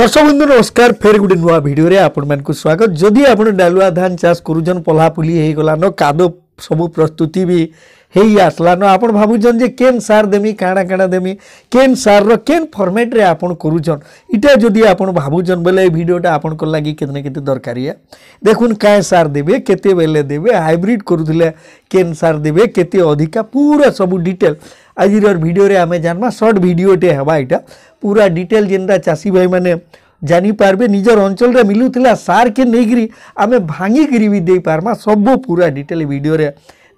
দর্শক বন্ধু নমস্কার ফের গোটে নূয়া ভিডিওরে আপনার স্বাগত যদি আপনার ডালুয়া ধান চাষ করুছন পলাপুলি হয়ে গলান কাদ সবু প্রস্তুতি বি ହେଇ ଆସ୍ଲାନ ଆପଣ ଭାବୁଛନ୍ ଯେ କେନ୍ ସାର୍ ଦେମି କାଣା କାଣା ଦେମି କେନ୍ ସାର୍ର କେନ୍ ଫର୍ମେଟ୍ରେ ଆପଣ କରୁଛନ୍ ଇଟା ଯଦି ଆପଣ ଭାବୁଛନ୍ ବେଲେ ଏ ଭିଡ଼ିଓଟା ଆପଣଙ୍କର ଲାଗି କେତେ ନା କେତେ ଦରକାରିଆ ଦେଖୁନ୍ କାଏ ସାର୍ ଦେବେ କେତେବେଲେ ଦେବେ ହାଇବ୍ରିଡ୍ କରୁଥିଲେ କେନ୍ ସାର୍ ଦେବେ କେତେ ଅଧିକା ପୁରା ସବୁ ଡିଟେଲ୍ ଆଜିର ଭିଡ଼ିଓରେ ଆମେ ଜାଣିବା ସର୍ଟ ଭିଡ଼ିଓଟେ ହେବା ଇଟା ପୁରା ଡିଟେଲ୍ ଯେନ୍ଟା ଚାଷୀ ଭାଇମାନେ ଜାଣିପାରବେ ନିଜର ଅଞ୍ଚଳରେ ମିଳୁଥିଲା ସାର୍କେ ନେଇକରି ଆମେ ଭାଙ୍ଗିକିରି ବି ଦେଇପାରମା ସବୁ ପୁରା ଡିଟେଲ୍ ଭିଡ଼ିଓରେ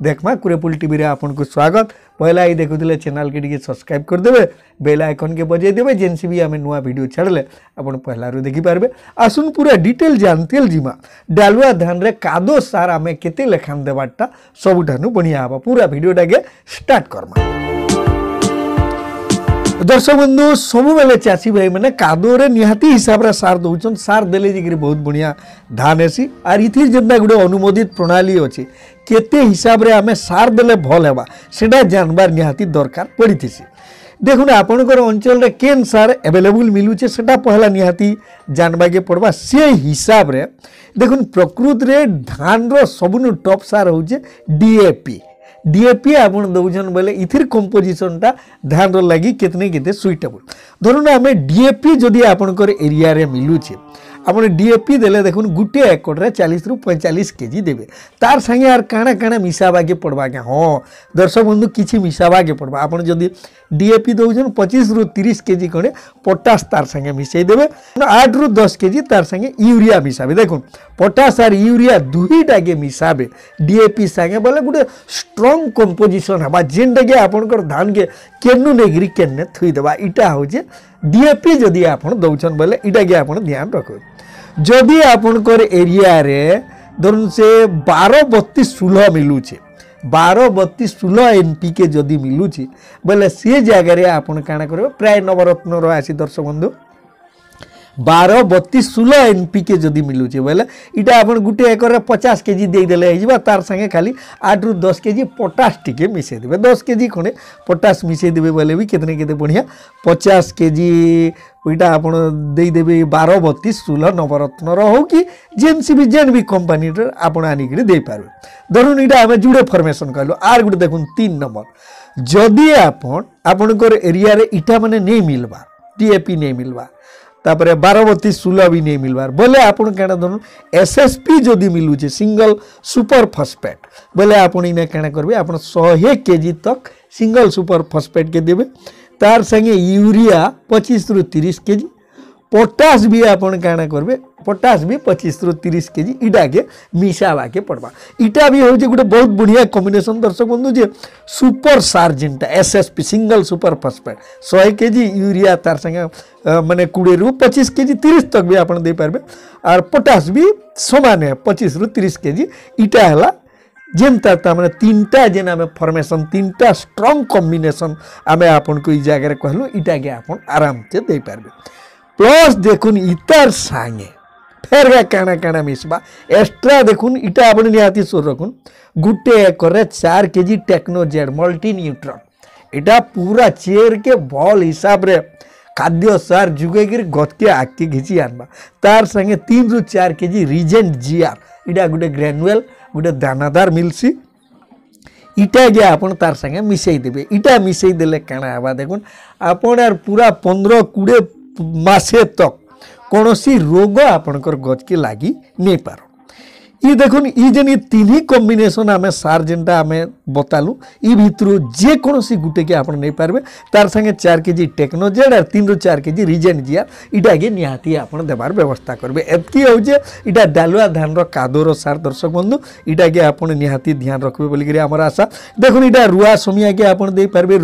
देखमा कुरेपुल टी आपन स्वागत पहला ही देखुले चैनल के टी सब्सक्राइब करदे बेल आइकन के बजे देवे जेनसी भी आम नुआ भिड छाड़े आप पहलू देखिपारे आसन पूरा डिटेल जानते जीमा डालुआ धान रे कादो सार आम के लेखा देवार्टा सबुठान बढ़िया हाँ पूरा भिडटा के स्टार्ट करमा দর্শক বন্ধু সবুবেলে চাষী ভাই মানে কাদুরে নিহাতি হিসাবে সার দৌছন সার দেলে যাই বহুত বড়িয়া ধান হেসি আর ইথির যেটা গোটে অনুমোদিত প্রণালী অছে কেতে হিসাবে আমি সার দেলে ভল হবা সেটা জানবার নিহাতি দরকার পড়িথিসি দেখুন আপনার অঞ্চলের কেন সার এভেলেবল মিলুছে সেটা পহলা নিহাতি জানবাকে পড়বা সে হিসাবে দেখুন প্রকৃতরে ধানর সবুনু টপ সার হচ্ছে ডিএপি ডিএপি আপনার দৌছেন বলে ইথির কম্পোজিশনটা ধ্যানর লাগি কেতনে কেতে সুইটেবল ধরুন আমি ডিএপি যদি আপনার এরিয়ার মিলুছে ଆପଣ ଡିଏପି ଦେଲେ ଦେଖୁନ୍ ଗୁଟେ ଏକଡ଼ରେ ଚାଳିଶରୁ ପଇଁଚାଳିଶ କେଜି ଦେବେ ତାର୍ ସାଙ୍ଗେ ଆର୍ କାଣା କାଣା ମିଶାବାକେ ପଡ଼ବା ଆଜ୍ଞା ହଁ ଦର୍ଶକ ବନ୍ଧୁ କିଛି ମିଶାବାକେ ପଡ଼ବା ଆପଣ ଯଦି ଡିଏପି ଦେଉଛନ୍ ପଚିଶରୁ ତିରିଶ କେଜି ଖଣ୍ଡେ ପଟାସ୍ ତାର୍ ସାଙ୍ଗେ ମିଶାଇ ଦେବେ ଆଠରୁ ଦଶ କେଜି ତାର୍ ସାଙ୍ଗେ ୟୁରିଆ ମିଶାବେ ଦେଖୁନ୍ ପଟାସ୍ ଆର୍ ୟୁରିଆ ଦୁଇଟାକେ ମିଶାବେ ଡିଏପି ସାଙ୍ଗେ ବୋଲେ ଗୋଟେ ଷ୍ଟ୍ରଙ୍ଗ କମ୍ପୋଜିସନ୍ ହେବା ଯେନ୍ଟାକି ଆପଣଙ୍କର ଧାନକେ କେନୁ ନେଇକିରି କେନେ ଥୋଇଦେବା ଇଟା ହେଉଛି ডিএপি যদি আপনার দৌছেন বলে এটাকে আপনার ধ্যান রাখুন ଯଦି ଆପଣଙ୍କର ଏରିଆରେ ଧରନ୍ତୁ ସେ ବାର ବତିଶ ଷୋହଳ ମିଳୁଛେ ବାର ବତିଶ ଷୋହଳ ଏମ୍ ପି କେ ଯଦି ମିଳୁଛି ବୋଲେ ସେ ଜାଗାରେ ଆପଣ କାଣା କରିବେ ପ୍ରାୟ ନବରତ୍ନର ଆସି ଦର୍ଶକ ବନ୍ଧୁ বার বতিশ ষোল এনপিকে যদি মিলুছে ବୋଇଲେ ଇଟା ଆପଣ ଗୋଟେ ଏକରରେ ପଚାଶ କେ ଜି ଦେଇଦେଲେ ହେଇଯିବା ତାର ସାଙ୍ଗେ ଖାଲି ଆଠରୁ ଦଶ କେ ଜି ପଟାସ୍ ଟିକେ ମିଶାଇ ଦେବେ ଦଶ କେ ଜି ଖଣ୍ଡେ ପଟାସ୍ ମିଶାଇ ଦେବେ ବୋଇଲେ ବି କେତେ ନା କେତେ ବଢ଼ିଆ ପଚାଶ କେ ଜି ওইটা আপনার দিয়ে বার বতিশ ষোল নবরত্নর হোক কি জেমসি বি জেন বি কোম্পানির আপনার আনিকি দিয়ে ধরুন এটা আমি জুড়ে ফর্মেসন কলু আর গোটে দেখুন তিন নম্বর যদি আপন আপনার এরিয়ার ইটা মানে নেই মিলবা টিএপি নেই মিলবা ତାପରେ ବାରବତୀ ସୁଲଭ ନେଇ ମିଲବାର୍ ବୋଲେ ଆପଣ କାଣା ଧରନ୍ ଏସ୍ ଏସ୍ ପି ଯଦି ମିଲୁଛେ ସିଙ୍ଗଲ ସୁପର ଫସ୍ଫେଟ୍ ବୋଲେ ଆପଣ ଇନେ କାଣା କରିବେ ଆପଣ ଶହେ କେଜି ତକ୍ ସିଙ୍ଗଲ ସୁପର ଫସ୍ଫେଟ୍କେ ଦେବେ ତାର ସାଙ୍ଗେ ୟୁରିଆ ପଚିଶରୁ ତିରିଶ କେଜି पटास भी आप क्या करबे पोटास भी पचीस रु तीस के जी इटा के के पड़वा इटा भी हूँ गोटे बहुत बढ़िया कम्बिनेसन दर्शक बंधु जे सुपर सार जेनटा S S P single super phosphate शहे के जी यूरिया तार संगे मैंने कोड़े रु पचीस के जी तीस तक भी आपारे आर पटास भी सामान है पचीस रु तीस के जी इटा है जेनता तार मैंने तीन जेन आम फर्मेसन तीन स्ट्रंग कम्बिनेसन आम आपन को ये कहलु इटा के आप आराम से दे पारे ପ୍ଲସ୍ ଦେଖୁନ୍ ଇତାର୍ ସାଙ୍ଗେ ଫେର୍ ଗା କାଣା କାଣା ମିଶବା ଏକ୍ସଟ୍ରା ଦେଖୁନ୍ ଇଟା ଆପଣ ନିହାତି ସୁର ରଖୁନ୍ ଗୁଟେ ଏକର୍ରେ ଚାର୍ କେଜି ଟେକ୍ନୋଜେନ୍ ମଲ୍ଟି ନ୍ୟୁଟ୍ରନ୍ ଇଟା ପୁରା ଚେର୍କେ ଭଲ୍ ହିସାବରେ ଖାଦ୍ୟ ସାର୍ ଯୁଗେଇକିରି ଗତକେ ଆଗ୍କେ ଘିଚି ଆନ୍ବା ତାର୍ ସାଙ୍ଗେ ତିନିରୁ ଚାର୍ କେଜି ରିଜେଣ୍ଟ ଜିଆର୍ ଇଟା ଗୋଟେ ଗ୍ରାନୁଏଲ୍ ଗୋଟେ ଦାନାଦାର ମିଲ୍ସି ଇଟା ଯେ ଆପଣ ତାର୍ ସାଙ୍ଗେ ମିଶେଇ ଦେବେ ଇଟା ମିଶେଇ ଦେଲେ କାଣା ହେବା ଦେଖୁନ୍ ଆପଣ୍ ଆର୍ ପୁରା ପନ୍ଦର କୁଡ଼େ मसे तक कौन सी रोग आपणकर गज के लगी नहीं पार ये देखो ये जेन ये तीन कम्बिनेसन आम सार जेनटा आम बतालु ये भितर जेकोसी गुटे के आप नहीं पार्बे तार संगे चार के जी टेक्नोजेड आर तीन रु चार के जी रिजेन जीआर इटा के निहाती आप देवार व्यवस्था करेंगे एतकी हो इटा डालुआ धान रादोर सार दर्शक बंधु इटा कि आप निहाती ध्यान रखिए बोलिक आमर आशा देखो यहाँ रुआ समिया के आप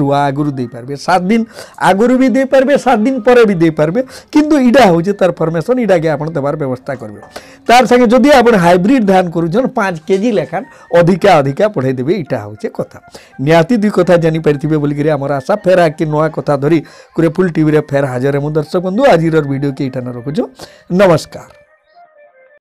रुआ आगुरी दे सात दिन आगुरी भी दे पारे सात दिन पर भी दे कि इटा हूँ तार फर्मेसन इटा के आप देवार व्यवस्था करेंगे तार सागे जदि आप हाइब्रिड ধ্যান করুছন পাঁচ কেজি লেখান অধিকা অধিকা পড়াই দেবে এটা হচ্ছে কথা নিহতি দুই কথা জানিপারিথিবে বলিকি আমার আশা ফের আগে নয় কথা ধরি কুরে ফুল টিভিরে ফের হাজরে মু দর্শক বন্ধু আজির ভিডিওকে এইটা রখুছ নমস্কার